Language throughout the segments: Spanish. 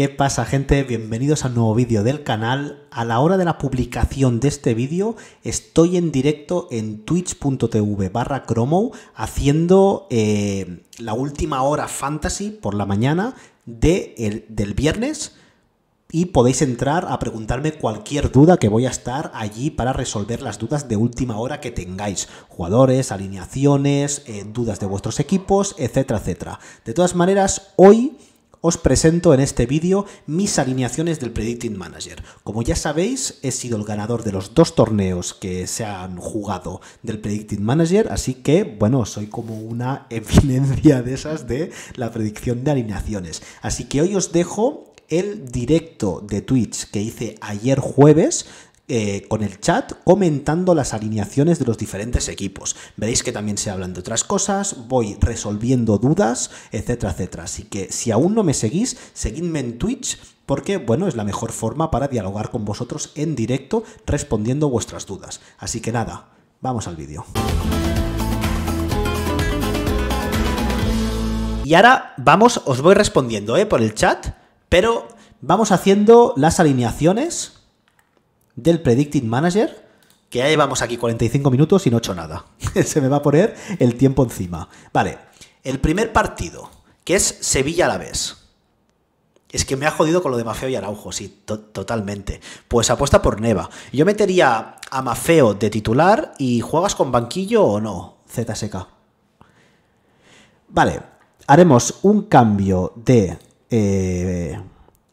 ¿Qué pasa gente? Bienvenidos al nuevo vídeo del canal. A la hora de la publicación de este vídeo estoy en directo en twitch.tv barra cromo haciendo eh, la última hora fantasy por la mañana del viernes y podéis entrar a preguntarme cualquier duda que voy a estar allí para resolver las dudas de última hora que tengáis. Jugadores, alineaciones, eh, dudas de vuestros equipos, etcétera, etcétera. De todas maneras, hoy os presento en este vídeo mis alineaciones del Predicting Manager. Como ya sabéis, he sido el ganador de los dos torneos que se han jugado del Predicting Manager, así que, bueno, soy como una evidencia de esas de la predicción de alineaciones. Así que hoy os dejo el directo de Twitch que hice ayer jueves eh, con el chat comentando las alineaciones de los diferentes equipos. Veréis que también se hablan de otras cosas, voy resolviendo dudas, etcétera, etcétera. Así que si aún no me seguís, seguidme en Twitch porque bueno, es la mejor forma para dialogar con vosotros en directo respondiendo vuestras dudas. Así que nada, vamos al vídeo. Y ahora vamos, os voy respondiendo eh, por el chat, pero vamos haciendo las alineaciones del predicting Manager, que ya llevamos aquí 45 minutos y no he hecho nada. Se me va a poner el tiempo encima. Vale, el primer partido, que es Sevilla a la vez. Es que me ha jodido con lo de Mafeo y Araujo, sí, totalmente. Pues apuesta por Neva. Yo metería a Mafeo de titular y juegas con banquillo o no, ZSK. Vale, haremos un cambio de eh,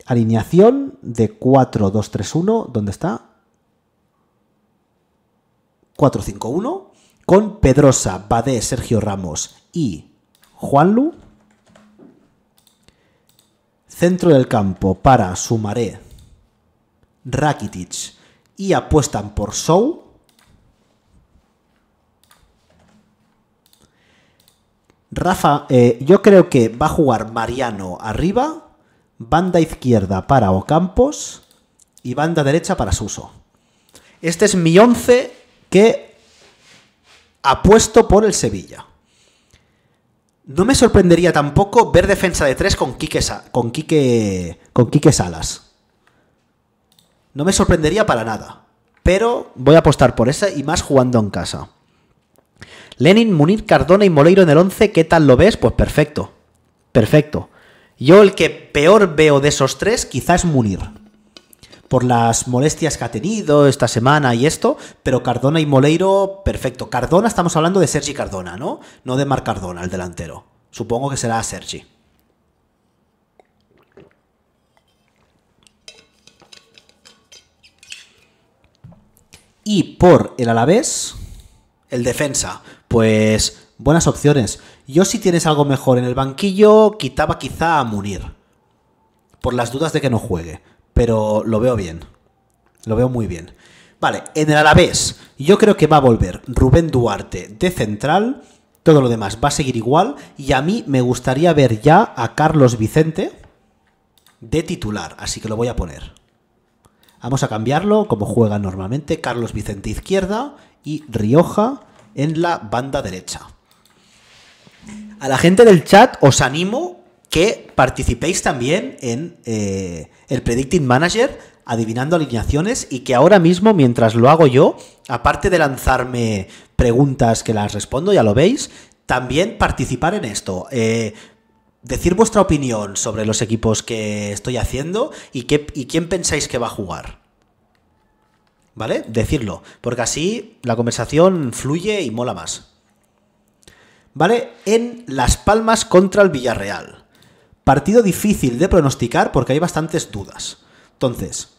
alineación de 4-2-3-1, ¿dónde está? 4-5-1 con Pedrosa, Badé, Sergio Ramos y Juanlu. Centro del campo para Sumaré, Rakitic y apuestan por Sou. Rafa, eh, yo creo que va a jugar Mariano arriba, banda izquierda para Ocampos y banda derecha para Suso. Este es mi 11 que apuesto por el Sevilla. No me sorprendería tampoco ver defensa de tres con Quique, con Quique, con Salas. No me sorprendería para nada. Pero voy a apostar por esa y más jugando en casa. Lenin, Munir, Cardona y Moleiro en el 11, ¿qué tal lo ves? Pues perfecto. Perfecto. Yo el que peor veo de esos tres quizás es Munir por las molestias que ha tenido esta semana y esto, pero Cardona y Moleiro, perfecto. Cardona, estamos hablando de Sergi Cardona, ¿no? No de Marc Cardona, el delantero. Supongo que será Sergi. Y por el Alavés, el defensa. Pues buenas opciones. Yo si tienes algo mejor en el banquillo, quitaba quizá a Munir. Por las dudas de que no juegue pero lo veo bien. Lo veo muy bien. Vale, en el Alavés, yo creo que va a volver Rubén Duarte de central, todo lo demás va a seguir igual, y a mí me gustaría ver ya a Carlos Vicente de titular, así que lo voy a poner. Vamos a cambiarlo, como juega normalmente, Carlos Vicente izquierda y Rioja en la banda derecha. A la gente del chat os animo que participéis también en eh, el Predicting Manager, adivinando alineaciones, y que ahora mismo, mientras lo hago yo, aparte de lanzarme preguntas que las respondo, ya lo veis, también participar en esto. Eh, decir vuestra opinión sobre los equipos que estoy haciendo y, y quién pensáis que va a jugar. ¿Vale? Decirlo, porque así la conversación fluye y mola más. ¿Vale? En Las Palmas contra el Villarreal. Partido difícil de pronosticar porque hay bastantes dudas. Entonces,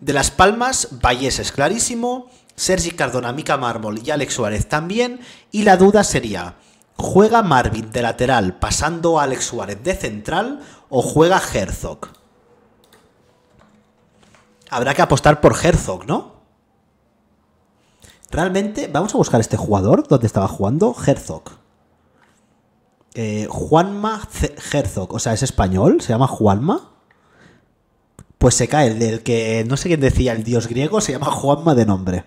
de Las Palmas, Vallés es clarísimo, Sergi Cardona, Mica Mármol y Alex Suárez también, y la duda sería, ¿juega Marvin de lateral pasando a Alex Suárez de central o juega Herzog? Habrá que apostar por Herzog, ¿no? Realmente, vamos a buscar este jugador, donde estaba jugando Herzog. Eh, Juanma Herzog, o sea, es español, se llama Juanma. Pues se cae el del que no sé quién decía, el dios griego, se llama Juanma de nombre.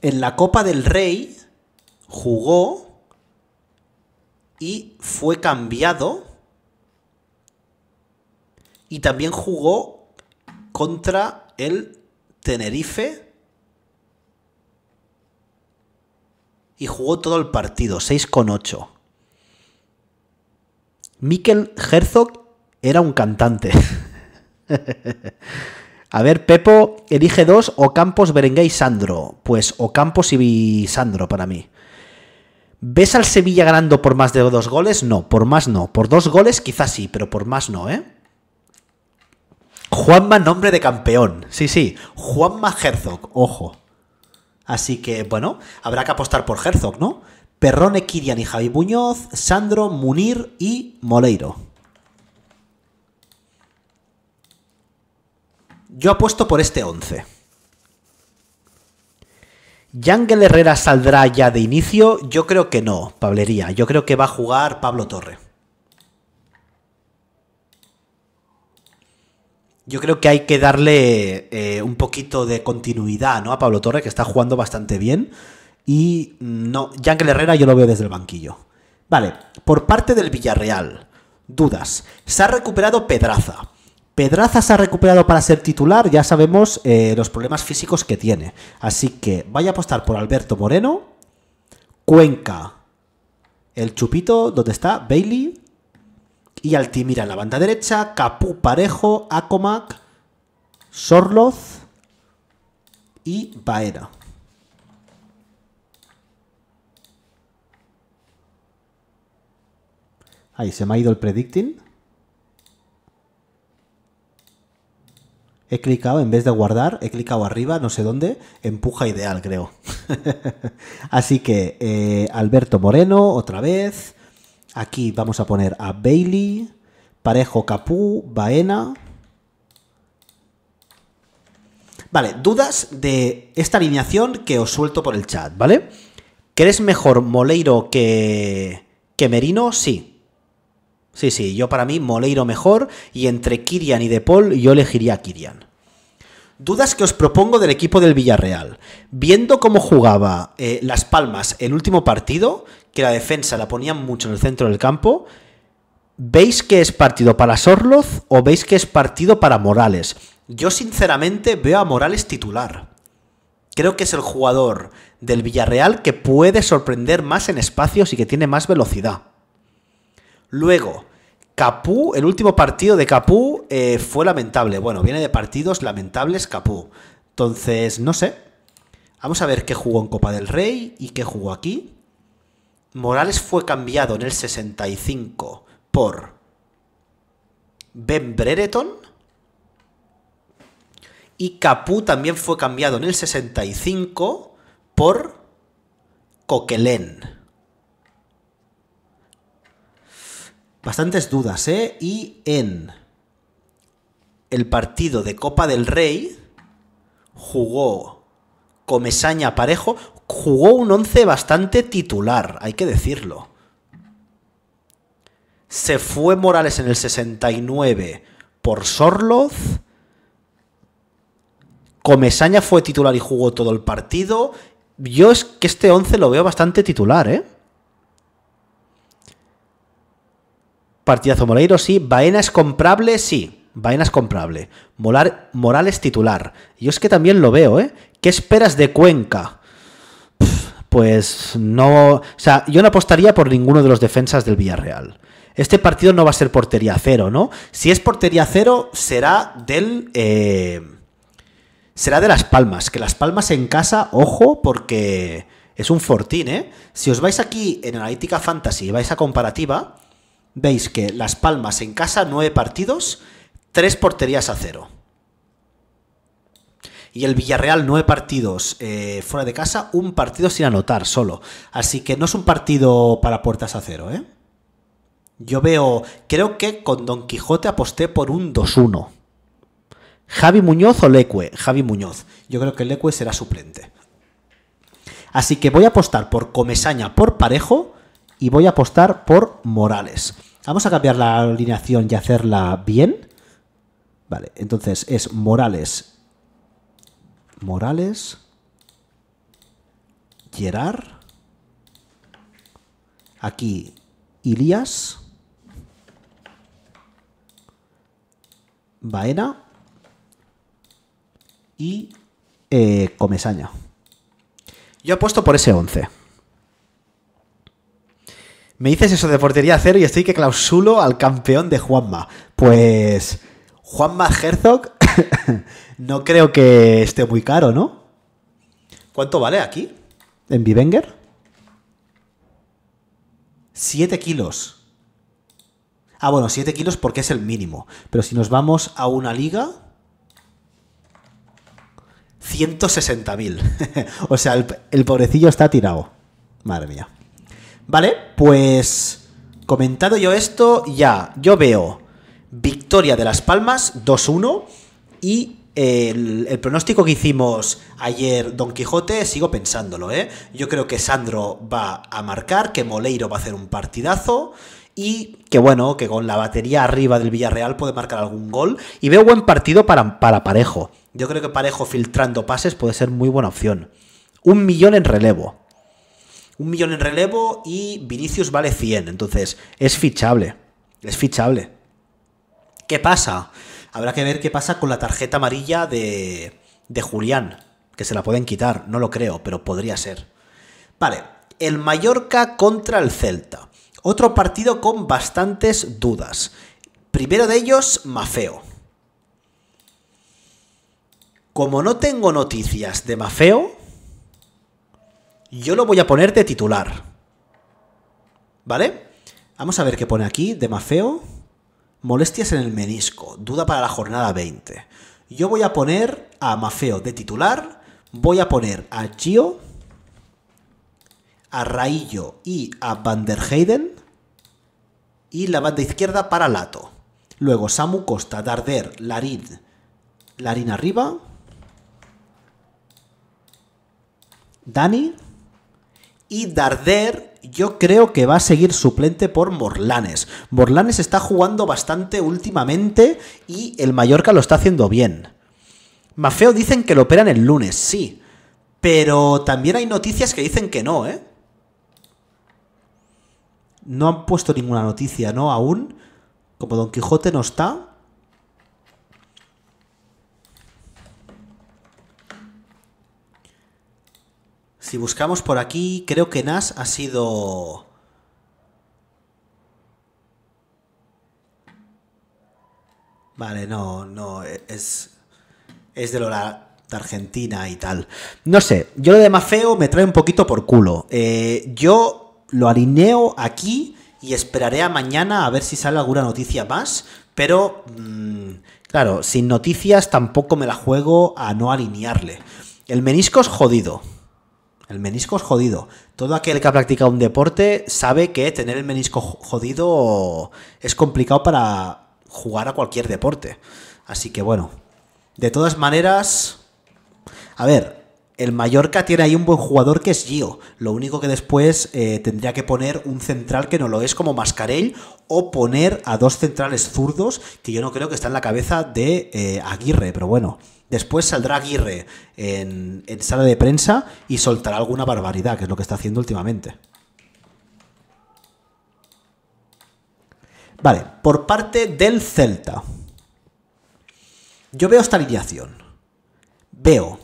En la Copa del Rey jugó y fue cambiado. Y también jugó contra el Tenerife y jugó todo el partido, con 6-8. Mikel Herzog era un cantante. A ver, Pepo, elige dos, Ocampos, Berenguer y Sandro. Pues Ocampos y Sandro para mí. ¿Ves al Sevilla ganando por más de dos goles? No, por más no. Por dos goles quizás sí, pero por más no, ¿eh? Juanma, nombre de campeón. Sí, sí. Juanma Herzog, ojo. Así que, bueno, habrá que apostar por Herzog, ¿no? Perrone, Kirian y Javi Buñoz, Sandro, Munir y Moleiro. Yo apuesto por este 11. ¿Yangel Herrera saldrá ya de inicio? Yo creo que no, Pablería. Yo creo que va a jugar Pablo Torre. Yo creo que hay que darle eh, un poquito de continuidad ¿no? a Pablo Torre, que está jugando bastante bien. Y mm, no, Yangel Herrera yo lo veo desde el banquillo. Vale, por parte del Villarreal, dudas. Se ha recuperado Pedraza. Pedraza se ha recuperado para ser titular, ya sabemos eh, los problemas físicos que tiene. Así que vaya a apostar por Alberto Moreno, Cuenca, el Chupito, ¿dónde está? Bailey, y Altimira en la banda derecha, Capú Parejo, Acomac, Sorloz y Baena. Ahí se me ha ido el predicting. He clicado, en vez de guardar, he clicado arriba, no sé dónde, empuja ideal, creo. Así que eh, Alberto Moreno, otra vez. Aquí vamos a poner a Bailey, Parejo, Capú, Baena. Vale, dudas de esta alineación que os suelto por el chat, ¿vale? ¿Crees mejor Moleiro que, que Merino? Sí. Sí, sí, yo para mí Moleiro mejor y entre Kirian y De Paul yo elegiría a Kirian. Dudas que os propongo del equipo del Villarreal. Viendo cómo jugaba eh, Las Palmas el último partido, que la defensa la ponían mucho en el centro del campo, ¿veis que es partido para Sorloz o veis que es partido para Morales? Yo sinceramente veo a Morales titular. Creo que es el jugador del Villarreal que puede sorprender más en espacios y que tiene más velocidad. Luego, Capú, el último partido de Capú eh, fue lamentable. Bueno, viene de partidos lamentables Capú. Entonces, no sé. Vamos a ver qué jugó en Copa del Rey y qué jugó aquí. Morales fue cambiado en el 65 por Ben Brereton. Y Capú también fue cambiado en el 65 por Coquelén. bastantes dudas, ¿eh? Y en el partido de Copa del Rey jugó Comesaña Parejo, jugó un once bastante titular, hay que decirlo. Se fue Morales en el 69 por Sorloz. Comesaña fue titular y jugó todo el partido. Yo es que este 11 lo veo bastante titular, ¿eh? Partidazo Moleiro, sí. Baena es comprable, sí. Baena es comprable. Molar, Morales titular. Yo es que también lo veo, ¿eh? ¿Qué esperas de Cuenca? pues no. O sea, yo no apostaría por ninguno de los defensas del Villarreal. Este partido no va a ser portería cero, ¿no? Si es portería cero, será del. Eh, será de Las Palmas. Que Las Palmas en casa, ojo, porque es un fortín, ¿eh? Si os vais aquí en Analítica Fantasy y vais a comparativa veis que Las Palmas en casa, nueve partidos, tres porterías a cero. Y el Villarreal, nueve partidos eh, fuera de casa, un partido sin anotar solo. Así que no es un partido para puertas a cero, ¿eh? Yo veo, creo que con Don Quijote aposté por un 2-1. Javi Muñoz o Lecue. Javi Muñoz. Yo creo que Lecue será suplente. Así que voy a apostar por Comesaña por Parejo y voy a apostar por Morales. Vamos a cambiar la alineación y hacerla bien. Vale, entonces es Morales. Morales. Gerard. Aquí Ilias. Baena. Y eh, Comesaña. Yo apuesto por ese 11. Me dices eso de portería cero y estoy que clausulo al campeón de Juanma. Pues Juanma Herzog no creo que esté muy caro, ¿no? ¿Cuánto vale aquí? ¿En Vivenger? Siete kilos. Ah, bueno, siete kilos porque es el mínimo. Pero si nos vamos a una liga... 160.000. o sea, el, el pobrecillo está tirado. Madre mía. Vale, pues comentado yo esto, ya, yo veo victoria de Las Palmas 2-1 y el, pronóstico que hicimos ayer Don Quijote, sigo pensándolo, ¿eh? Yo creo que Sandro va a marcar, que Moleiro va a hacer un partidazo y que bueno, que con la batería arriba del Villarreal puede marcar algún gol. Y veo buen partido para, para Parejo. Yo creo que Parejo filtrando pases puede ser muy buena opción. Un millón en relevo un millón en relevo y Vinicius vale 100. Entonces, es fichable. Es fichable. ¿Qué pasa? Habrá que ver qué pasa con la tarjeta amarilla de, de Julián. Que se la pueden quitar, no lo creo, pero podría ser. Vale, el Mallorca contra el Celta. Otro partido con bastantes dudas. Primero de ellos, Mafeo. Como no tengo noticias de Mafeo, yo lo voy a poner de titular. ¿Vale? Vamos a ver qué pone aquí, de Mafeo. Molestias en el menisco, duda para la jornada 20. Yo voy a poner a Mafeo de titular, voy a poner a Gio, a Raillo y a Van der Heyden, y la banda izquierda para Lato. Luego Samu Costa, Darder, Larín, Larín arriba, Dani, y Darder yo creo que va a seguir suplente por Morlanes. Morlanes está jugando bastante últimamente y el Mallorca lo está haciendo bien. Mafeo dicen que lo operan el lunes, sí. Pero también hay noticias que dicen que no, ¿eh? No han puesto ninguna noticia, ¿no? Aún. Como Don Quijote no está. Si buscamos por aquí, creo que Nas ha sido... Vale, no, no, es, es de la Argentina y tal. No sé, yo lo de Mafeo me trae un poquito por culo. Eh, yo lo alineo aquí y esperaré a mañana a ver si sale alguna noticia más, pero mm, claro, sin noticias tampoco me la juego a no alinearle. El menisco es jodido. El menisco es jodido. Todo aquel que ha practicado un deporte sabe que tener el menisco jodido es complicado para jugar a cualquier deporte. Así que bueno. De todas maneras, a ver, el Mallorca tiene ahí un buen jugador que es Gio. Lo único que después eh, tendría que poner un central que no lo es como Mascarell o poner a dos centrales zurdos que yo no creo que está en la cabeza de eh, Aguirre, pero bueno. Después saldrá Aguirre en, sala de prensa y soltará alguna barbaridad, que es lo que está haciendo últimamente. Vale, por parte del Celta. Yo veo esta alineación. Veo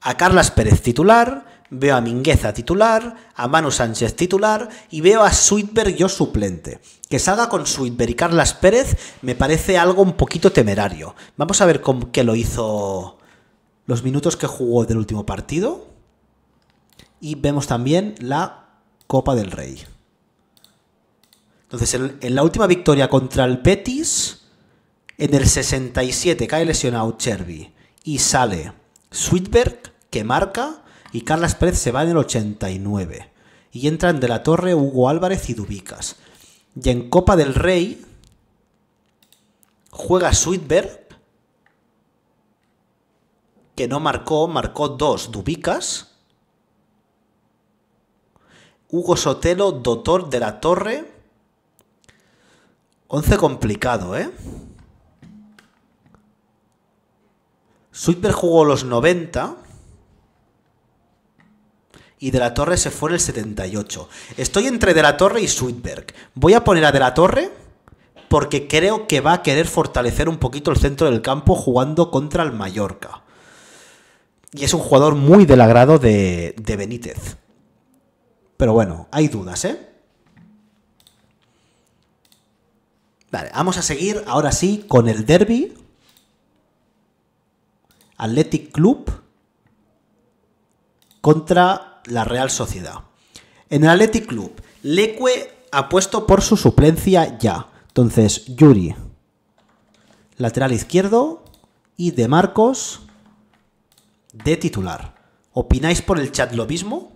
a Carlas Pérez titular, veo a Mingueza titular, a Manu Sánchez titular y veo a Sweetberg yo suplente. Que salga con Sweetberg y Carlas Pérez me parece algo un poquito temerario. Vamos a ver con qué lo hizo los minutos que jugó del último partido. Y vemos también la Copa del Rey. Entonces, en, la última victoria contra el Betis, en el 67 cae lesionado Cherby y sale Sweetberg, que marca, y Carlas Pérez se va en el 89. Y entran de la Torre, Hugo Álvarez y Dubicas. Y en Copa del Rey juega Sweetberg, que no marcó, marcó dos Dubicas. Hugo Sotelo, Dotor de la Torre. ...once complicado, ¿eh? Sweetberg jugó los 90 y De la Torre se fue en el 78. Estoy entre De la Torre y Sweetberg. Voy a poner a De la Torre porque creo que va a querer fortalecer un poquito el centro del campo jugando contra el Mallorca. Y es un jugador muy del agrado de, de Benítez. Pero bueno, hay dudas, ¿eh? Vale, vamos a seguir ahora sí con el derby. Athletic Club contra la Real Sociedad. En el Athletic Club, Leque ha puesto por su suplencia ya. Entonces, Yuri, lateral izquierdo y De Marcos de titular. ¿Opináis por el chat lo mismo?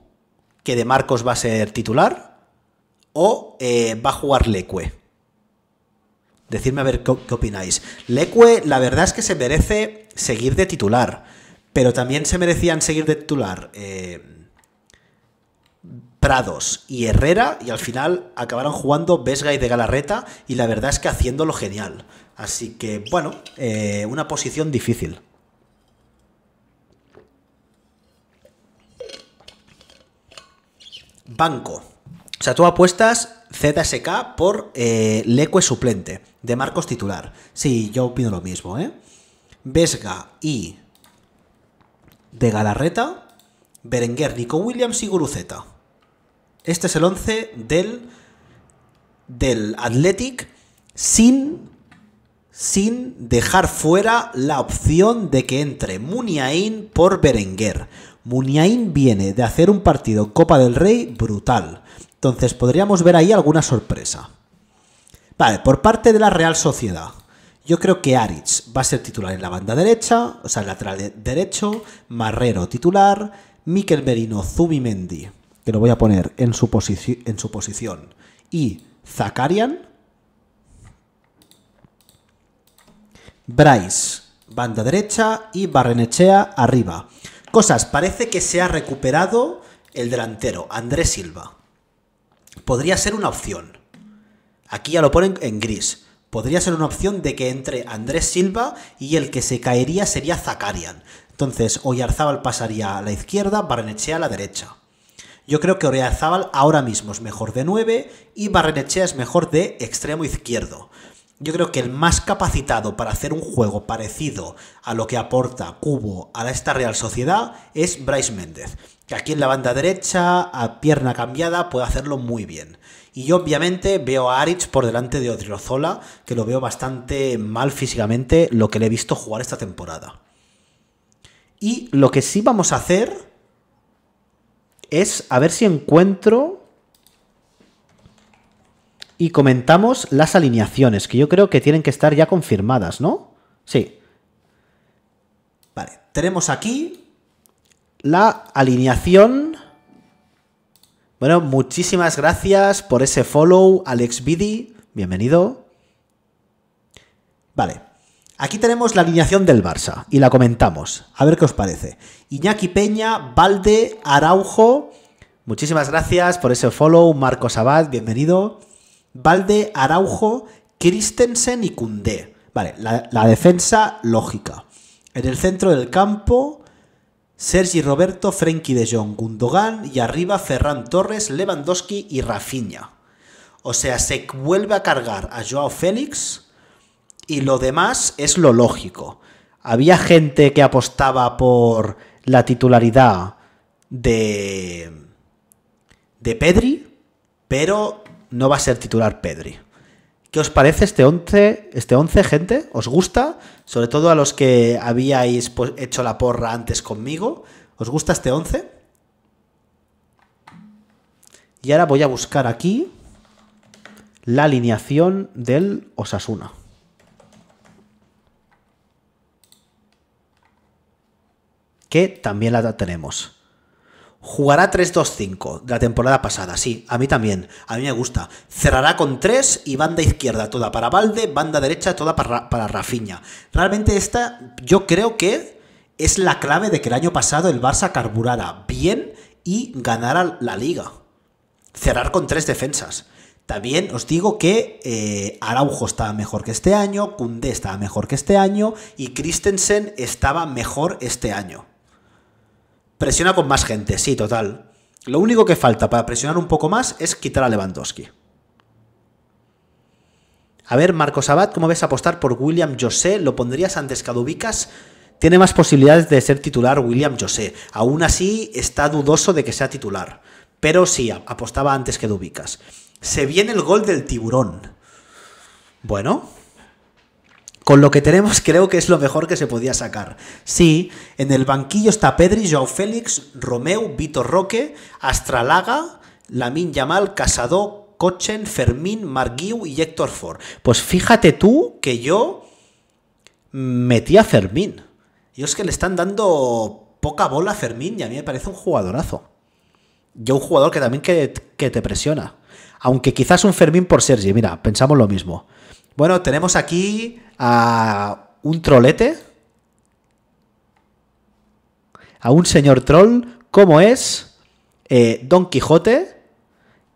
¿Que De Marcos va a ser titular? ¿O eh, va a jugar Leque? Decidme a ver qué, opináis. Leque, la verdad es que se merece seguir de titular, pero también se merecían seguir de titular. Eh, y Herrera y al final acabaron jugando Vesga y de Galarreta y la verdad es que haciéndolo genial. Así que bueno, eh, una posición difícil. Banco. O sea, tú apuestas ZSK por eh, Leque suplente, de Marcos titular. Sí, yo opino lo mismo, ¿eh? Vesga y de Galarreta, Berenguer, Nico Williams y Guruzeta. Este es el 11 del, del Athletic sin, sin dejar fuera la opción de que entre Muniain por Berenguer. Muniain viene de hacer un partido en Copa del Rey brutal. Entonces podríamos ver ahí alguna sorpresa. Vale, por parte de la Real Sociedad. Yo creo que Aritz va a ser titular en la banda derecha, o sea, lateral derecho, Marrero titular, Miquel Merino, Zubimendi, que lo voy a poner en su, en su posición. Y Zakarian, Bryce, banda derecha y Barrenechea arriba. Cosas, parece que se ha recuperado el delantero, Andrés Silva. Podría ser una opción. Aquí ya lo ponen en gris. Podría ser una opción de que entre Andrés Silva y el que se caería sería Zakarian. Entonces, Oyarzábal pasaría a la izquierda, Barrenechea a la derecha. Yo creo que Oreazábal ahora mismo es mejor de 9 y Barrenechea es mejor de extremo izquierdo. Yo creo que el más capacitado para hacer un juego parecido a lo que aporta Cubo a esta Real Sociedad es Bryce Méndez, que aquí en la banda derecha, a pierna cambiada, puede hacerlo muy bien. Y yo obviamente veo a Aric por delante de Odriozola, que lo veo bastante mal físicamente lo que le he visto jugar esta temporada. Y lo que sí vamos a hacer es a ver si encuentro y comentamos las alineaciones, que yo creo que tienen que estar ya confirmadas, ¿no? Sí. Vale, tenemos aquí la alineación. Bueno, muchísimas gracias por ese follow, Alex Bidi. Bienvenido. Vale, Aquí tenemos la alineación del Barça y la comentamos. A ver qué os parece. Iñaki Peña, Valde, Araujo. Muchísimas gracias por ese follow. Marcos Abad, bienvenido. Valde, Araujo, Christensen y Cundé. Vale, la, defensa lógica. En el centro del campo, Sergi Roberto, Frenkie de Jong, Gundogan y arriba Ferran Torres, Lewandowski y Rafinha. O sea, se vuelve a cargar a Joao Félix y lo demás es lo lógico. Había gente que apostaba por la titularidad de, de Pedri, pero no va a ser titular Pedri. ¿Qué os parece este once? este 11, gente? ¿Os gusta? Sobre todo a los que habíais pues, hecho la porra antes conmigo. ¿Os gusta este 11? Y ahora voy a buscar aquí la alineación del Osasuna. también la tenemos. Jugará 3-2-5 de la temporada pasada, sí, a mí también, a mí me gusta. Cerrará con 3 y banda izquierda toda para balde banda derecha toda para, para Realmente esta yo creo que es la clave de que el año pasado el Barça carburara bien y ganara la liga. Cerrar con 3 defensas. También os digo que eh, Araujo estaba mejor que este año, Cundé estaba mejor que este año y Christensen estaba mejor este año. Presiona con más gente, sí, total. Lo único que falta para presionar un poco más es quitar a Lewandowski. A ver, Marcos Abad, ¿cómo ves apostar por William José? ¿Lo pondrías antes que Dubicas? Tiene más posibilidades de ser titular William José. Aún así, está dudoso de que sea titular. Pero sí, apostaba antes que Dubicas. Se viene el gol del tiburón. Bueno, con lo que tenemos creo que es lo mejor que se podía sacar. Sí, en el banquillo está Pedri, Joao Félix, Romeu, Vitor Roque, Astralaga, Lamin Yamal, Casado, Cochen, Fermín, Marguiu y Héctor Ford. Pues fíjate tú que yo metí a Fermín. Y es que le están dando poca bola a Fermín y a mí me parece un jugadorazo. Yo un jugador que también que, que te presiona. Aunque quizás un Fermín por Sergi, mira, pensamos lo mismo. Bueno, tenemos aquí a un trolete. A un señor troll, como es eh, Don Quijote,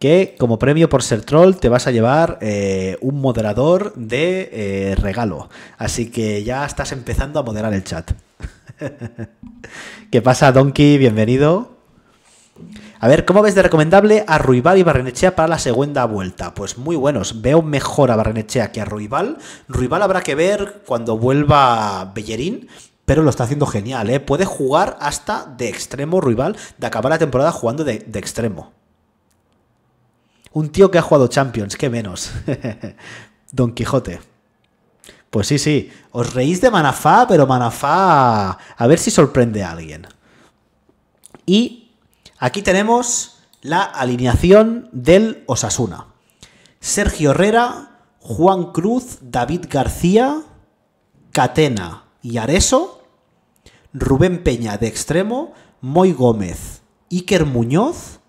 que como premio por ser troll te vas a llevar eh, un moderador de eh, regalo. Así que ya estás empezando a moderar el chat. ¿Qué pasa, Donkey? Bienvenido. A ver, ¿cómo ves de recomendable a Ruibal y Barrenechea para la segunda vuelta? Pues muy buenos. Veo mejor a Barrenechea que a Ruibal. Ruibal habrá que ver cuando vuelva Bellerín pero lo está haciendo genial, ¿eh? Puede jugar hasta de extremo Ruibal, de acabar la temporada jugando de, de, extremo. Un tío que ha jugado Champions, qué menos. Don Quijote. Pues sí, sí. Os reís de Manafá, pero Manafá. A ver si sorprende a alguien. Y Aquí tenemos la alineación del Osasuna. Sergio Herrera, Juan Cruz, David García, Catena y Areso, Rubén Peña de extremo, Moy Gómez, Iker Muñoz.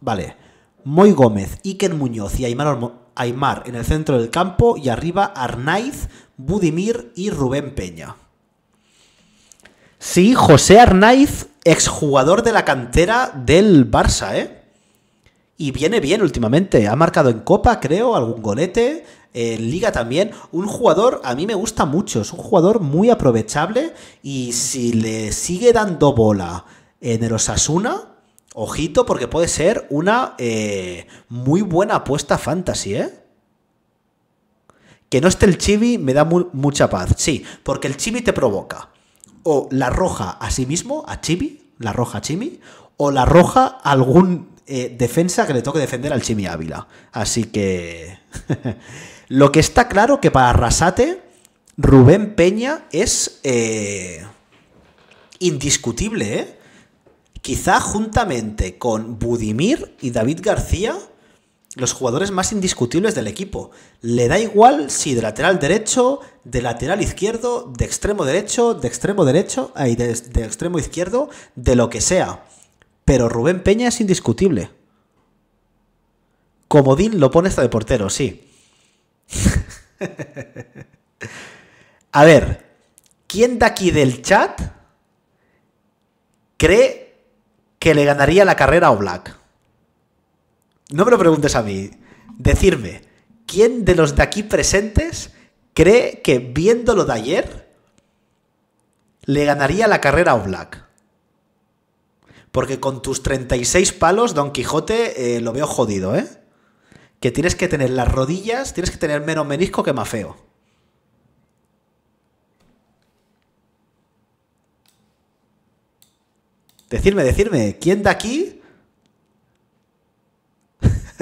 Vale, Moy Gómez, Iker Muñoz y Aymar, Aymar en el centro del campo y arriba Arnaiz, Budimir y Rubén Peña. Sí, José Arnaiz, exjugador de la cantera del Barça, ¿eh? Y viene bien últimamente. Ha marcado en Copa, creo, algún golete. En Liga también. Un jugador, a mí me gusta mucho. Es un jugador muy aprovechable. Y si le sigue dando bola en el Osasuna, ojito, porque puede ser una eh, muy buena apuesta fantasy, ¿eh? Que no esté el chibi me da mucha paz. Sí, porque el chibi te provoca o la roja a sí mismo, a Chimi, la roja a Chimi, o la roja a algún eh, defensa que le toque defender al Chimi Ávila. Así que... Lo que está claro que para Rasate Rubén Peña es eh, indiscutible, ¿eh? Quizá juntamente con Budimir y David García los jugadores más indiscutibles del equipo. Le da igual si de lateral derecho, de lateral izquierdo, de extremo derecho, de extremo derecho, de, extremo izquierdo, de lo que sea. Pero Rubén Peña es indiscutible. Comodín lo pone hasta de portero, sí. A ver, ¿quién de aquí del chat cree que le ganaría la carrera a Black? no me lo preguntes a mí. Decirme, ¿quién de los de aquí presentes cree que viéndolo de ayer le ganaría la carrera a Black? Porque con tus 36 palos, Don Quijote, eh, lo veo jodido, ¿eh? Que tienes que tener las rodillas, tienes que tener menos menisco que mafeo. Decirme, decirme, ¿quién de aquí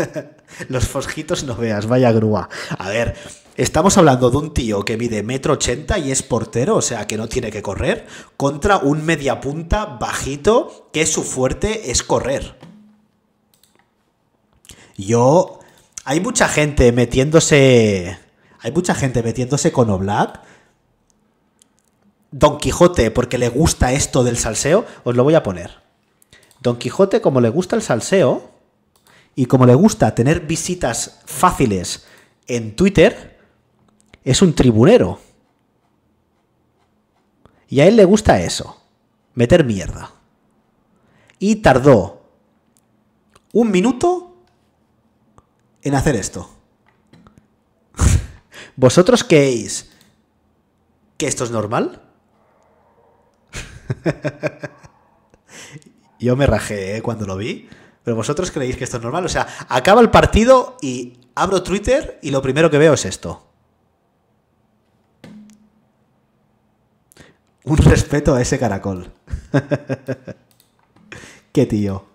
Los fosquitos no veas, vaya grúa. A ver, estamos hablando de un tío que mide metro ochenta y es portero, o sea que no tiene que correr, contra un mediapunta bajito que su fuerte es correr. Yo. Hay mucha gente metiéndose. Hay mucha gente metiéndose con Oblak. Don Quijote, porque le gusta esto del salseo, os lo voy a poner. Don Quijote, como le gusta el salseo, y como le gusta tener visitas fáciles en Twitter, es un tribunero. Y a él le gusta eso, meter mierda. Y tardó un minuto en hacer esto. ¿Vosotros creéis que esto es normal? Yo me rajé eh, cuando lo vi. Pero vosotros creéis que esto es normal. O sea, acaba el partido y abro Twitter y lo primero que veo es esto. Un respeto a ese caracol. Qué tío.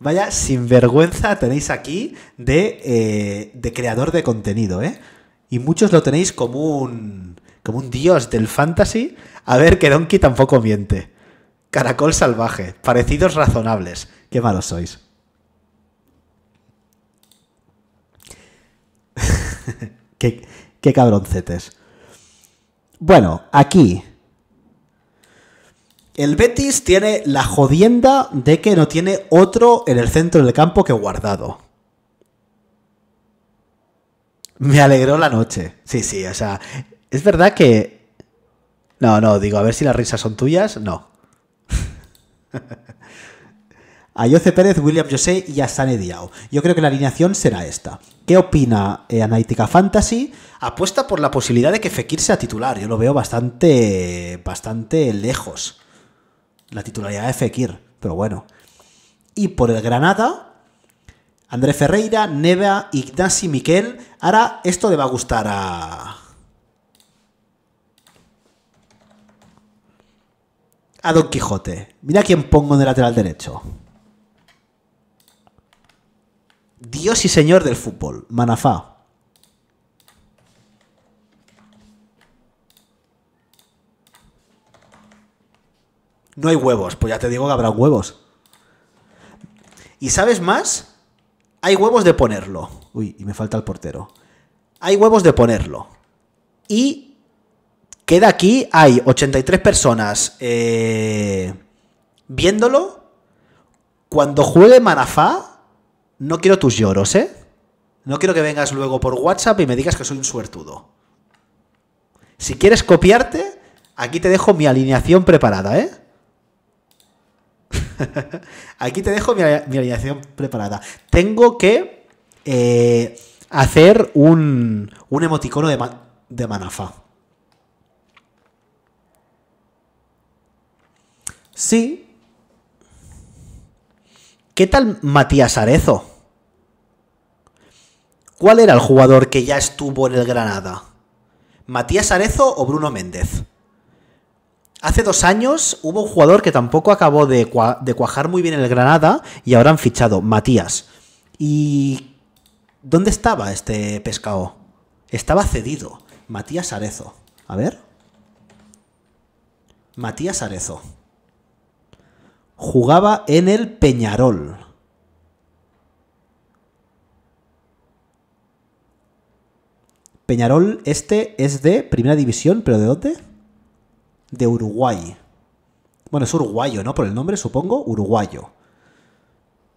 Vaya sinvergüenza tenéis aquí eh, de, creador de contenido, ¿eh? Y muchos lo tenéis como un, como un dios del fantasy. A ver que Donkey tampoco miente. Caracol salvaje, parecidos razonables. Qué malos sois. qué, qué cabroncetes. Bueno, aquí. El Betis tiene la jodienda de que no tiene otro en el centro del campo que guardado. Me alegró la noche. Sí, sí, o sea, es verdad que... No, no, digo, a ver si las risas son tuyas. No, a Jose Pérez, William José y a Sane Yo creo que la alineación será esta. ¿Qué opina eh, Fantasy? Apuesta por la posibilidad de que Fekir sea titular. Yo lo veo bastante, bastante lejos. La titularidad de Fekir, pero bueno. Y por el Granada, André Ferreira, Neva, Ignasi, Miquel. Ahora esto le va a gustar a, a Don Quijote. Mira quién pongo en el lateral derecho. Dios y señor del fútbol, Manafá. No hay huevos, pues ya te digo que habrá huevos. ¿Y sabes más? Hay huevos de ponerlo. Uy, y me falta el portero. Hay huevos de ponerlo. Y Queda aquí, hay 83 personas eh, viéndolo. Cuando juegue Manafá, no quiero tus lloros, ¿eh? No quiero que vengas luego por WhatsApp y me digas que soy un suertudo. Si quieres copiarte, aquí te dejo mi alineación preparada, ¿eh? aquí te dejo mi, alineación preparada. Tengo que eh, hacer un, un, emoticono de, de Sí. ¿Qué tal Matías Arezo? ¿Cuál era el jugador que ya estuvo en el Granada? ¿Matías Arezo o Bruno Méndez? Hace dos años hubo un jugador que tampoco acabó de, de cuajar muy bien en el Granada y ahora han fichado, Matías. ¿Y dónde estaba este pescado? Estaba cedido. Matías Arezo. A ver. Matías Arezo jugaba en el Peñarol. Peñarol este es de Primera División, pero ¿de dónde? De Uruguay. Bueno, es uruguayo, ¿no? Por el nombre, supongo, uruguayo.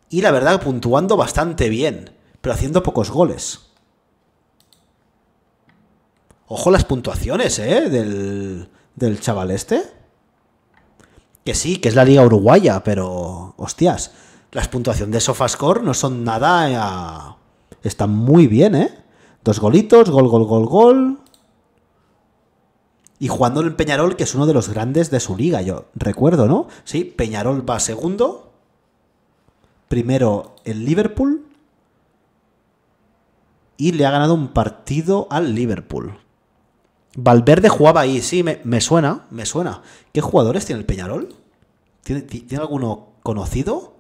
Y la verdad, puntuando bastante bien, pero haciendo pocos goles. Ojo las puntuaciones, ¿eh? Del, del chaval este. Que sí, que es la liga uruguaya, pero hostias, las puntuaciones de Sofascore no son nada... Están muy bien, ¿eh? Dos golitos, gol, gol, gol, gol. Y jugando el Peñarol, que es uno de los grandes de su liga, yo recuerdo, ¿no? Sí, Peñarol va segundo. Primero el Liverpool. Y le ha ganado un partido al Liverpool. Valverde jugaba ahí, sí, me, suena, me suena. ¿Qué jugadores tiene el Peñarol? ¿Tiene, alguno conocido?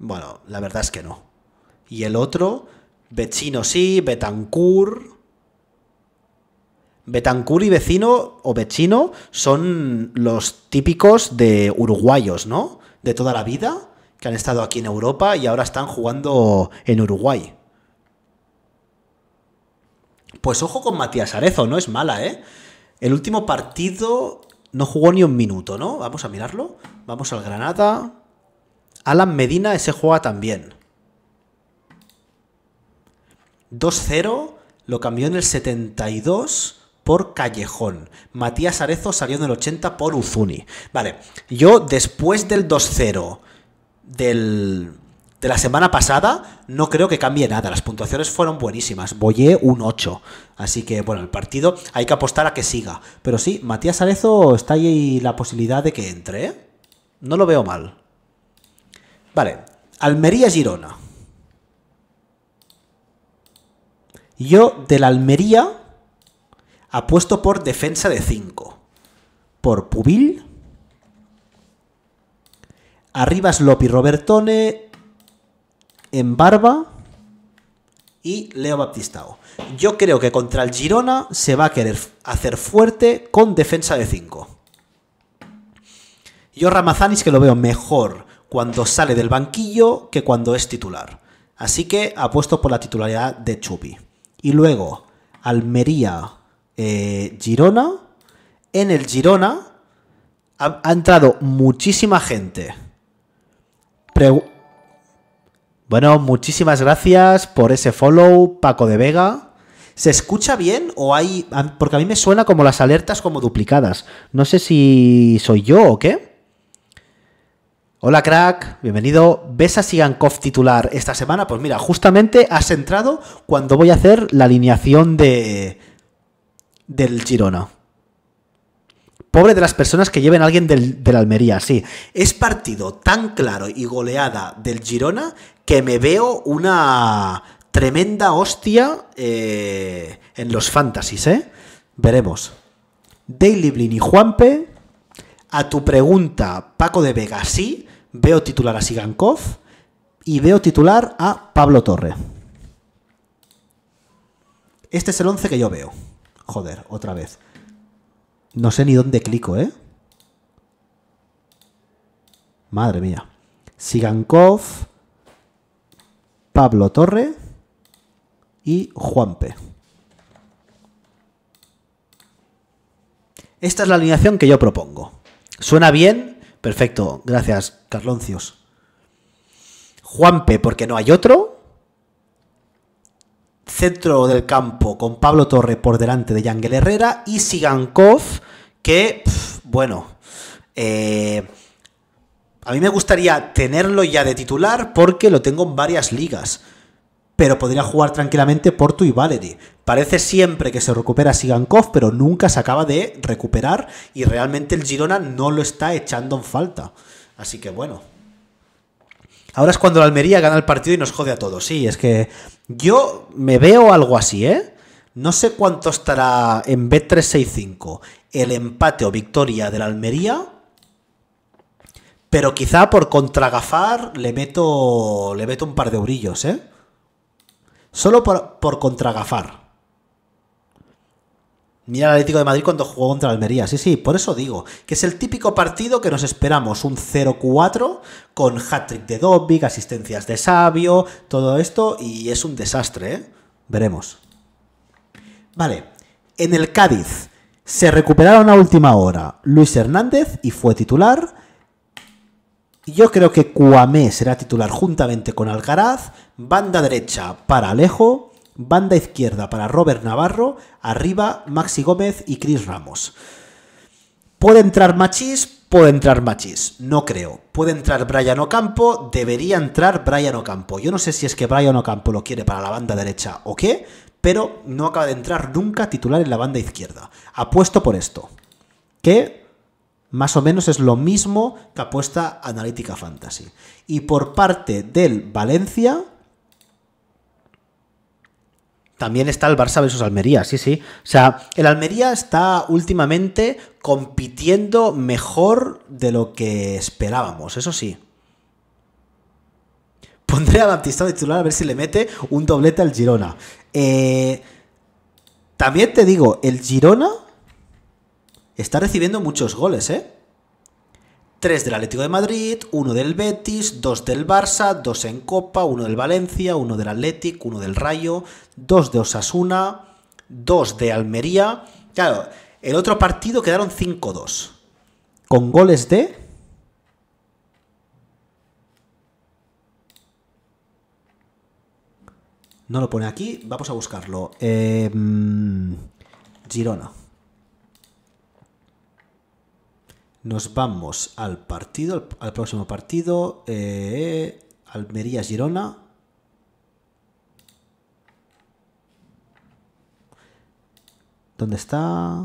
Bueno, la verdad es que no. Y el otro, Vecino sí, Betancourt. Betancourt y vecino o vecino son los típicos de uruguayos, ¿no? De toda la vida que han estado aquí en Europa y ahora están jugando en Uruguay. Pues ojo con Matías Arezo, no es mala, ¿eh? El último partido no jugó ni un minuto, ¿no? Vamos a mirarlo. Vamos al Granada. Alan Medina, ese juega también. 2-0, lo cambió en el 72 por Callejón. Matías Arezo salió en el 80 por Uzuni. Vale, yo después del 2-0 de la semana pasada no creo que cambie nada. Las puntuaciones fueron buenísimas. Boyé un 8. Así que, bueno, el partido hay que apostar a que siga. Pero sí, Matías Arezo está ahí la posibilidad de que entre. ¿eh? No lo veo mal. Vale, Almería-Girona. Yo del Almería apuesto por defensa de 5. Por Pubil Arriba es Lopi, Robertone, en barba y Leo Baptistao. Yo creo que contra el Girona se va a querer hacer fuerte con defensa de 5. Yo Ramazanis que lo veo mejor cuando sale del banquillo que cuando es titular. Así que apuesto por la titularidad de Chupi. Y luego, Almería, eh, Girona. En el Girona ha entrado muchísima gente bueno, muchísimas gracias por ese follow, Paco de Vega. ¿Se escucha bien o hay...? Porque a mí me suena como las alertas como duplicadas. No sé si soy yo o qué. Hola crack, bienvenido. ¿Ves a Sigankov titular esta semana? Pues mira, justamente has entrado cuando voy a hacer la alineación de del Girona. Pobre de las personas que lleven a alguien del, Almería, sí. Es partido tan claro y goleada del Girona que me veo una tremenda hostia eh, en los fantasies, ¿eh? Veremos. Daily Blin y Juanpe. A tu pregunta, Paco de Vega, sí. Veo titular a Sigankov. Y veo titular a Pablo Torre. Este es el 11 que yo veo. Joder, otra vez. No sé ni dónde clico, ¿eh? Madre mía. Sigankov, Pablo Torre y Juanpe. Esta es la alineación que yo propongo. ¿Suena bien? Perfecto. Gracias, Carloncios. Juanpe, porque no hay otro centro del campo con Pablo Torre por delante de Yangel Herrera y Sigankov, que, bueno, eh, a mí me gustaría tenerlo ya de titular porque lo tengo en varias ligas, pero podría jugar tranquilamente Porto y Valery. Parece siempre que se recupera Sigankov, pero nunca se acaba de recuperar y realmente el Girona no lo está echando en falta. Así que bueno, Ahora es cuando la Almería gana el partido y nos jode a todos. Sí, es que yo me veo algo así, ¿eh? No sé cuánto estará en B365 el empate o victoria de la Almería, pero quizá por contragafar le meto, le meto un par de eurillos, ¿eh? Solo por, por contragafar. Mira el Atlético de Madrid cuando jugó contra Almería. Sí, sí, por eso digo que es el típico partido que nos esperamos. Un 0-4 con hat-trick de Dobbik, asistencias de Sabio, todo esto. Y es un desastre, ¿eh? Veremos. Vale. En el Cádiz se recuperaron a última hora Luis Hernández y fue titular. Yo creo que Cuamé será titular juntamente con Alcaraz. Banda derecha para Alejo. Banda izquierda para Robert Navarro, arriba Maxi Gómez y Chris Ramos. ¿Puede entrar Machis Puede entrar Machis no creo. ¿Puede entrar Brian Ocampo? Debería entrar Brian Ocampo. Yo no sé si es que Brian Ocampo lo quiere para la banda derecha o qué, pero no acaba de entrar nunca titular en la banda izquierda. Apuesto por esto, que más o menos es lo mismo que apuesta Analítica Fantasy. Y por parte del Valencia, también está el Barça versus Almería, sí, sí. O sea, el Almería está últimamente compitiendo mejor de lo que esperábamos, eso sí. Pondré a Baptista titular a ver si le mete un doblete al Girona. Eh, también te digo, el Girona está recibiendo muchos goles, ¿eh? Tres del Atlético de Madrid, uno del Betis, dos del Barça, dos en Copa, uno del Valencia, uno del Atlético, uno del Rayo, dos de Osasuna, dos de Almería. Claro, el otro partido quedaron 5-2. Con goles de. No lo pone aquí, vamos a buscarlo. Em, Girona. Nos vamos al partido, al, próximo partido. Eh, Almería-Girona. ¿Dónde está?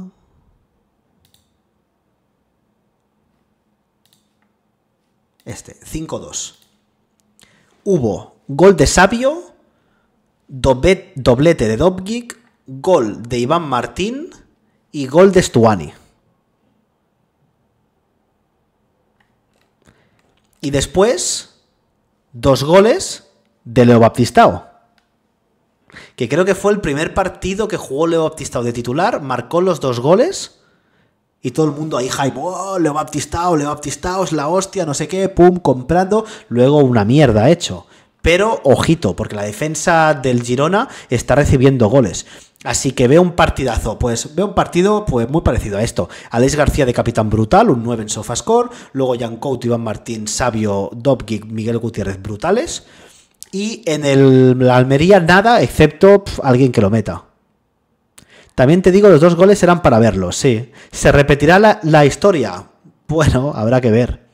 Este, 5-2. Hubo gol de Sabio, doblete de Dobgic, gol de Iván Martín y gol de Stuani. Y después, dos goles de Leo Baptistao que creo que fue el primer partido que jugó Leo Baptistao de titular, marcó los dos goles y todo el mundo ahí hype, oh, Leo Baptistao, oh, Leo Baptistao, oh, es la hostia, no sé qué, pum, comprando, luego una mierda hecho. Pero ojito, porque la defensa del Girona está recibiendo goles. Así que veo un partidazo, pues veo un partido pues muy parecido a esto. Alex García de Capitán Brutal, un 9 en Sofascore, luego Jan Couto, Iván Martín, Sabio, Dobgik, Miguel Gutiérrez Brutales. Y en el Almería nada, excepto alguien que lo meta. También te digo, los dos goles eran para verlos, sí. ¿Se repetirá la, historia? Bueno, habrá que ver.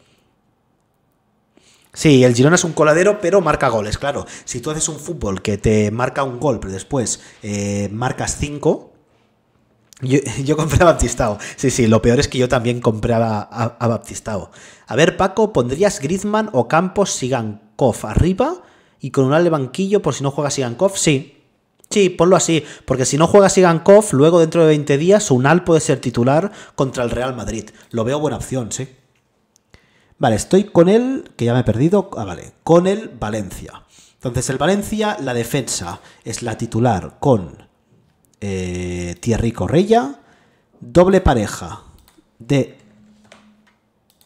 Sí, el Girona es un coladero, pero marca goles, claro. Si tú haces un fútbol que te marca un gol, pero después eh, marcas cinco. Yo, compré a Baptistao. Sí, sí, lo peor es que yo también compré a, Baptistao. A ver, Paco, ¿pondrías Griezmann o Campos Sigankov arriba y con al de banquillo por si no juega Sigankov, sí. Sí, ponlo así, porque si no juega Sigankov, luego dentro de 20 días Un al puede ser titular contra el Real Madrid. Lo veo buena opción, sí. Vale, estoy con él que ya me he perdido, ah, vale, con el Valencia. Entonces, el Valencia, la defensa es la titular con eh, Thierry Correia, doble pareja de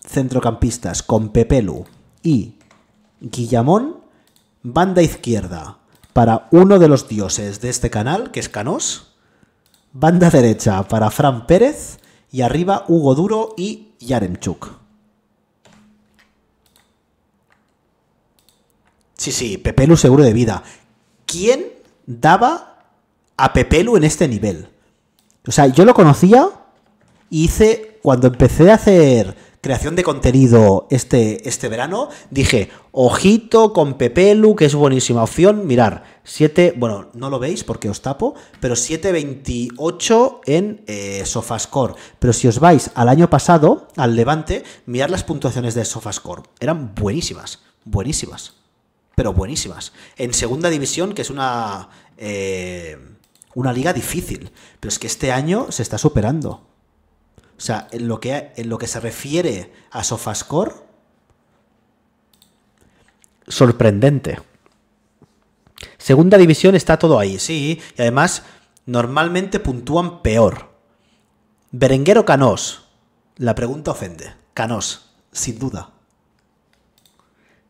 centrocampistas con Pepelu y Guillamón banda izquierda para uno de los dioses de este canal, que es Canos banda derecha para Fran Pérez y arriba Hugo Duro y Yaremchuk. Sí, sí, Pepelu seguro de vida. ¿Quién daba a Pepelu en este nivel? O sea, yo lo conocía y hice, cuando empecé a hacer creación de contenido este, este verano, dije, ojito con Pepelu, que es buenísima opción, mirar, 7, bueno, no lo veis porque os tapo, pero 7.28 en eh, Sofascore. Pero si os vais al año pasado, al Levante, mirad las puntuaciones de Sofascore, eran buenísimas, buenísimas, pero buenísimas. En segunda división, que es una... Eh, una liga difícil, pero es que este año se está superando. O sea, en lo que, en lo que se refiere a Sofascore, sorprendente. Segunda división está todo ahí, sí, y además normalmente puntúan peor. Berenguer o Canós. La pregunta ofende. Canós, sin duda.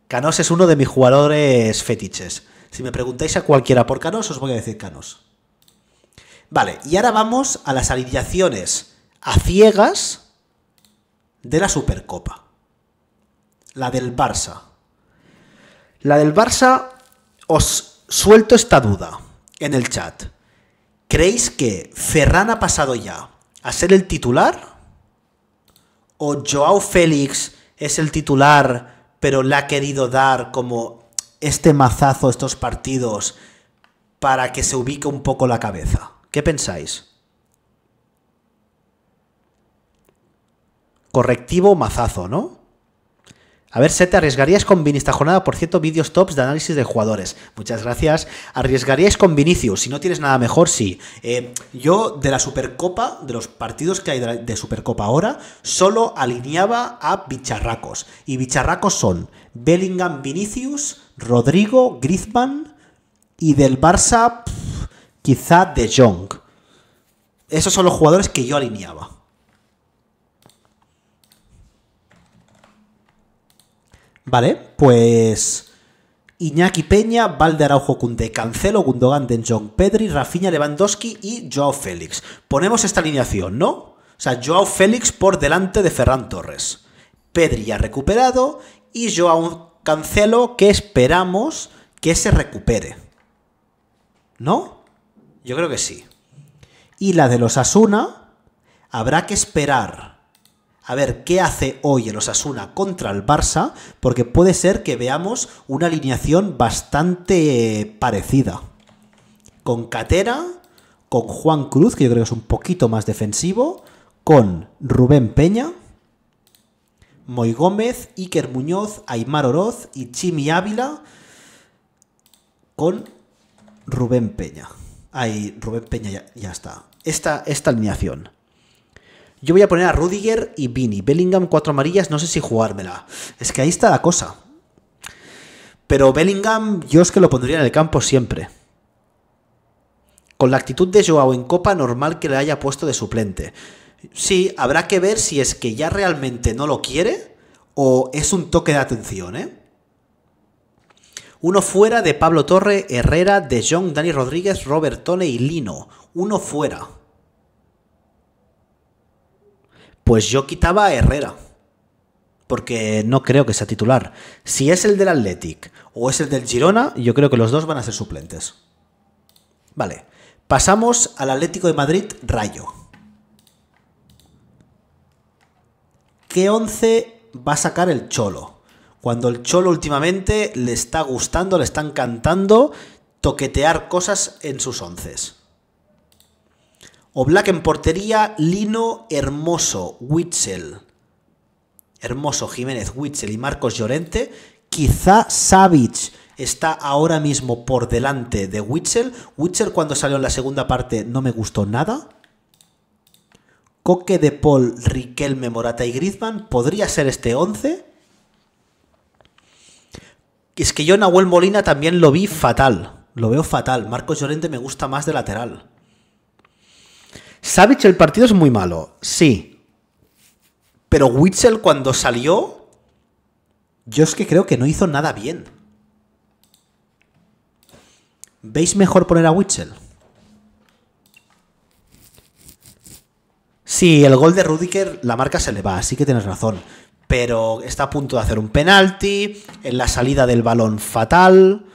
Canós es uno de mis jugadores fetiches. Si me preguntáis a cualquiera por Canós, os voy a decir Canós. Vale, y ahora vamos a las alineaciones a ciegas de la Supercopa. La del Barça. La del Barça, os suelto esta duda en el chat. ¿Creéis que Ferran ha pasado ya a ser el titular? ¿O Joao Félix es el titular, pero le ha querido dar como este mazazo, estos partidos, para que se ubique un poco la cabeza? ¿Qué pensáis? correctivo mazazo, ¿no? A ver, ¿se te arriesgarías con Vinicius. esta jornada? Por cierto, vídeos tops de análisis de jugadores. Muchas gracias. Arriesgarías con Vinicius? Si no tienes nada mejor, sí. Eh, yo, de la Supercopa, de los partidos que hay de, Supercopa ahora, solo alineaba a bicharracos. Y bicharracos son Bellingham, Vinicius, Rodrigo, Griezmann y del Barça, quizá De Jong. Esos son los jugadores que yo alineaba. Vale, pues... Iñaki Peña, Valde Araujo Cunde, Cancelo, Gundogan, Denjong, Pedri, Rafinha, Lewandowski y Joao Félix. Ponemos esta alineación, ¿no? O sea, Joao Félix por delante de Ferran Torres. Pedri ya recuperado y Joao Cancelo que esperamos que se recupere. ¿No? Yo creo que sí. Y la de los Asuna habrá que esperar a ver qué hace hoy el Osasuna contra el Barça, porque puede ser que veamos una alineación bastante parecida. Con Catera, con Juan Cruz, que yo creo que es un poquito más defensivo, con Rubén Peña, Moy Gómez, Iker Muñoz, Aymar Oroz y Chimi Ávila, con Rubén Peña. Ahí, Rubén Peña ya, ya está. Esta, esta alineación. Yo voy a poner a Rudiger y Vini. Bellingham, cuatro amarillas, no sé si jugármela. Es que ahí está la cosa. Pero Bellingham, yo es que lo pondría en el campo siempre. Con la actitud de Joao en Copa, normal que le haya puesto de suplente. Sí, habrá que ver si es que ya realmente no lo quiere o es un toque de atención, ¿eh? Uno fuera de Pablo Torre, Herrera, De Jong, Dani Rodríguez, Robert Tolle y Lino. Uno fuera. Pues yo quitaba a Herrera, porque no creo que sea titular. Si es el del Athletic o es el del Girona, yo creo que los dos van a ser suplentes. Vale, pasamos al Atlético de Madrid Rayo. ¿Qué once va a sacar el Cholo? Cuando el Cholo últimamente le está gustando, le están cantando toquetear cosas en sus onces. O Black en portería, Lino, Hermoso, Witzel. Hermoso, Jiménez, Witzel y Marcos Llorente. Quizá Savic está ahora mismo por delante de Witzel. Witzel cuando salió en la segunda parte no me gustó nada. Coque de Paul, Riquelme, Morata y Griezmann. Podría ser este 11. Es que yo Nahuel Molina también lo vi fatal. Lo veo fatal. Marcos Llorente me gusta más de lateral. Savic el partido es muy malo, sí. Pero Witzel cuando salió, yo es que creo que no hizo nada bien. ¿Veis mejor poner a Witzel? Sí, el gol de Rudiger, la marca se le va, así que tienes razón. Pero está a punto de hacer un penalti, en la salida del balón fatal.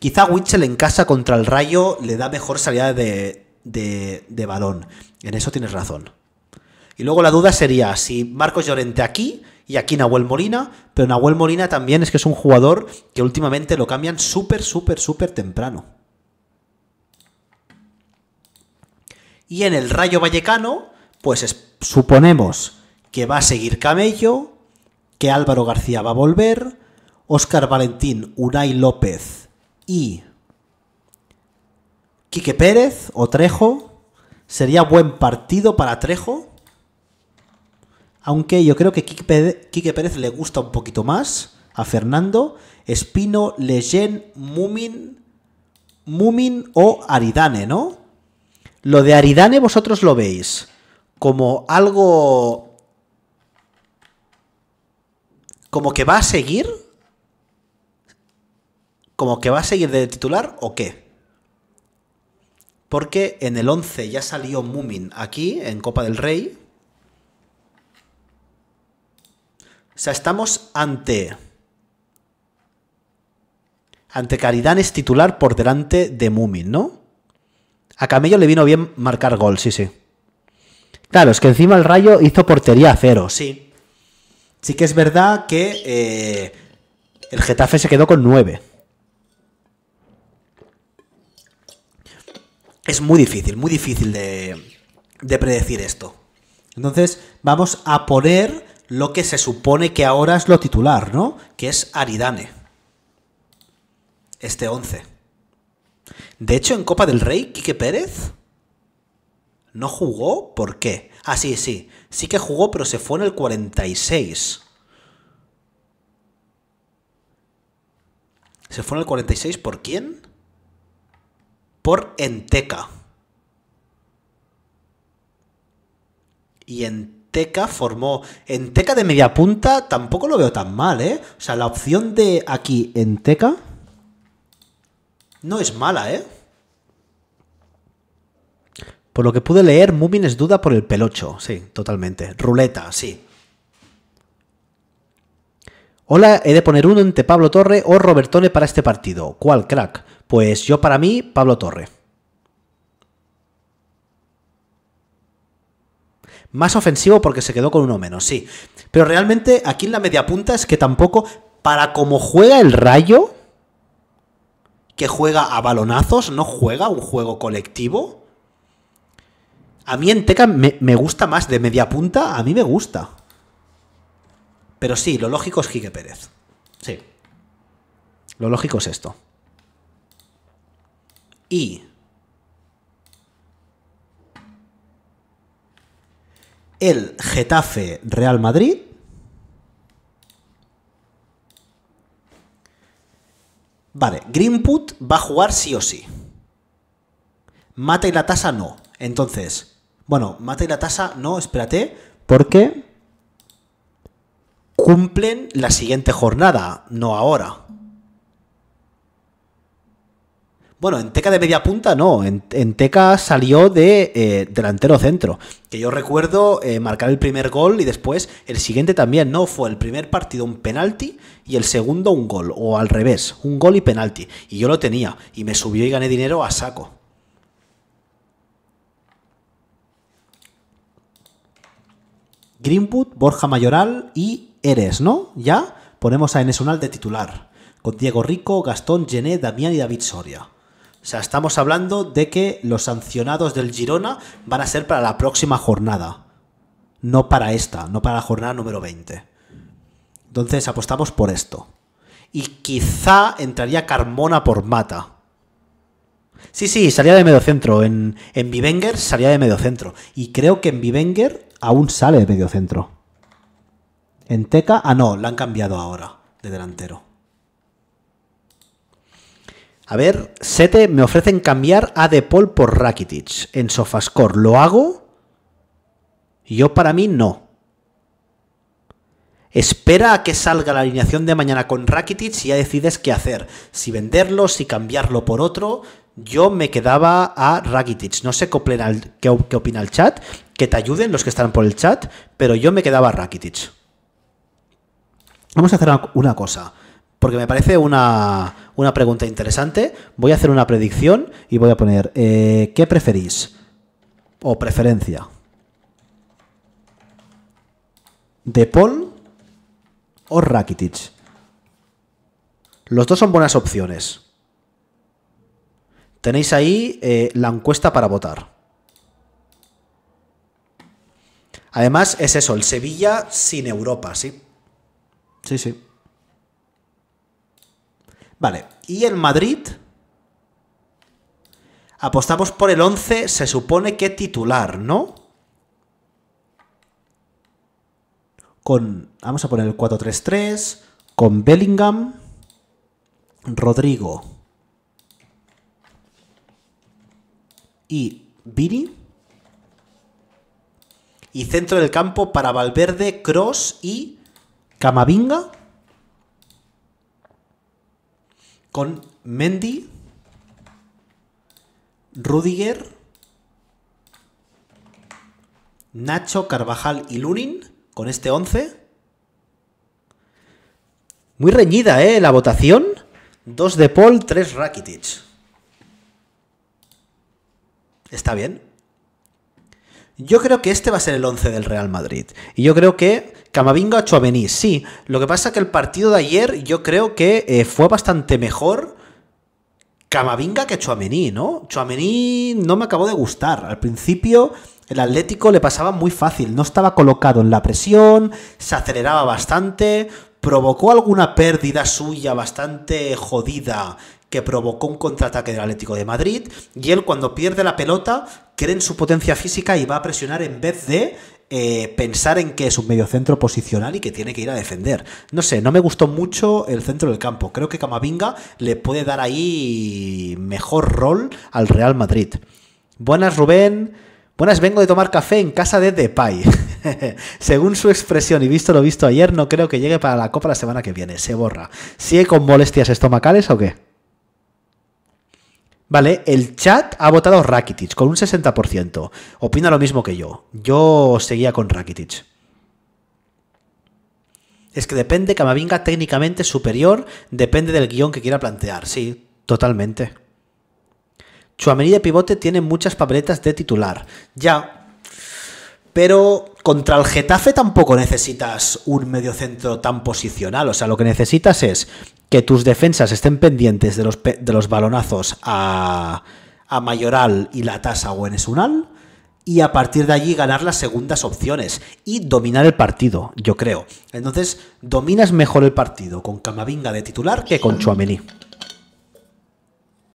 Quizá Witzel en casa contra el Rayo le da mejor salida de, de, balón. En eso tienes razón. Y luego la duda sería si Marcos Llorente aquí y aquí Nahuel Molina, pero Nahuel Molina también es que es un jugador que últimamente lo cambian súper, súper, súper temprano. Y en el Rayo Vallecano, pues suponemos que va a seguir Camello, que Álvaro García va a volver, Óscar Valentín, Unai López y Quique Pérez o Trejo. Sería buen partido para Trejo. Aunque yo creo que Quique Pérez le gusta un poquito más a Fernando. Espino, Leyen, Mumin, Mumin o Aridane, ¿no? Lo de Aridane vosotros lo veis como algo... Como que va a seguir. Como que va a seguir de titular o qué? porque en el 11 ya salió Mumin aquí, en Copa del Rey. O sea, estamos ante... Ante Caridán es titular por delante de Mumin, ¿no? A Camello le vino bien marcar gol, sí, sí. Claro, es que encima el Rayo hizo portería a cero. Sí. Sí que es verdad que eh, el Getafe se quedó con nueve. es muy difícil, muy difícil de, predecir esto. Entonces, vamos a poner lo que se supone que ahora es lo titular, ¿no? Que es Aridane. Este 11. De hecho, en Copa del Rey, Quique Pérez no jugó. ¿Por qué? Ah, sí, sí. Sí que jugó, pero se fue en el 46. ¿Se fue en el 46 por quién? por Enteca. Y Enteca formó. Enteca de media punta tampoco lo veo tan mal, ¿eh? O sea, la opción de aquí, Enteca, no es mala, ¿eh? Por lo que pude leer, Mumin es duda por el pelocho. Sí, totalmente. Ruleta, sí. Hola, he de poner uno entre Pablo Torre o Robertone para este partido. ¿Cuál, crack? Pues yo para mí, Pablo Torre. Más ofensivo porque se quedó con uno menos, sí. Pero realmente aquí en la media punta es que tampoco, para como juega el rayo, que juega a balonazos, no juega un juego colectivo. A mí en Teca me, gusta más de media punta, a mí me gusta. Pero sí, lo lógico es Jique Pérez. Sí. Lo lógico es esto y el Getafe Real Madrid Vale, Greenput va a jugar sí o sí. Mata y la tasa no. Entonces, bueno, mata y la tasa no, espérate, porque cumplen la siguiente jornada, no ahora. Bueno, en Teca de media punta no, en, Teca salió de eh, delantero centro, que yo recuerdo eh, marcar el primer gol y después el siguiente también, ¿no? Fue el primer partido un penalti y el segundo un gol, o al revés, un gol y penalti. Y yo lo tenía, y me subió y gané dinero a saco. Greenwood, Borja Mayoral y Eres, ¿no? Ya ponemos a Enes de titular, con Diego Rico, Gastón, Gené, Damián y David Soria. O sea, estamos hablando de que los sancionados del Girona van a ser para la próxima jornada. No para esta, no para la jornada número 20. Entonces apostamos por esto. Y quizá entraría Carmona por Mata. Sí, sí, salía de mediocentro. En, en salía de mediocentro. Y creo que en Vivenger aún sale de mediocentro. En Teca, ah no, la han cambiado ahora de delantero. A ver, Sete me ofrecen cambiar a De Paul por Rakitic en Sofascore. ¿Lo hago? Yo para mí no. Espera a que salga la alineación de mañana con Rakitic y ya decides qué hacer. Si venderlo, si cambiarlo por otro. Yo me quedaba a Rakitic. No sé qué opina el chat. Que te ayuden los que están por el chat. Pero yo me quedaba a Rakitic. Vamos a hacer una cosa porque me parece una, pregunta interesante. Voy a hacer una predicción y voy a poner, eh, ¿qué preferís? O preferencia. ¿De o Rakitic? Los dos son buenas opciones. Tenéis ahí eh, la encuesta para votar. Además, es eso, el Sevilla sin Europa, ¿sí? Sí, sí. Vale, y el Madrid apostamos por el 11, se supone que titular, ¿no? Con, vamos a poner el 4-3-3, con Bellingham, Rodrigo y Vini. Y centro del campo para Valverde, Cross y Camavinga. con Mendy, Rudiger, Nacho, Carvajal y Lunin con este 11. Muy reñida, ¿eh? La votación. Dos de Paul, 3 Rakitic. Está bien. Yo creo que este va a ser el 11 del Real Madrid. Y yo creo que Camavinga Chuamení, sí. Lo que pasa que el partido de ayer yo creo que eh, fue bastante mejor Camavinga que Chuamení, ¿no? Chuamení no me acabó de gustar. Al principio el Atlético le pasaba muy fácil, no estaba colocado en la presión, se aceleraba bastante, provocó alguna pérdida suya bastante jodida que provocó un contraataque del Atlético de Madrid y él cuando pierde la pelota cree en su potencia física y va a presionar en vez de eh, pensar en que es un centro posicional y que tiene que ir a defender. No sé, no me gustó mucho el centro del campo. Creo que Camavinga le puede dar ahí mejor rol al Real Madrid. Buenas, Rubén. Buenas, vengo de tomar café en casa de Depay. Según su expresión y visto lo visto ayer, no creo que llegue para la Copa la semana que viene. Se borra. ¿Sigue con molestias estomacales o qué? Vale, el chat ha votado Rakitic con un 60%. Opina lo mismo que yo. Yo seguía con Rakitic. Es que depende, Camavinga técnicamente superior, depende del guión que quiera plantear. Sí, totalmente. Chuamení de pivote tiene muchas papeletas de titular. Ya. Pero contra el Getafe tampoco necesitas un mediocentro tan posicional. O sea, lo que necesitas es que tus defensas estén pendientes de los, de los balonazos a, a Mayoral y la tasa o en y a partir de allí ganar las segundas opciones y dominar el partido, yo creo. Entonces, dominas mejor el partido con Camavinga de titular que con Chuamení.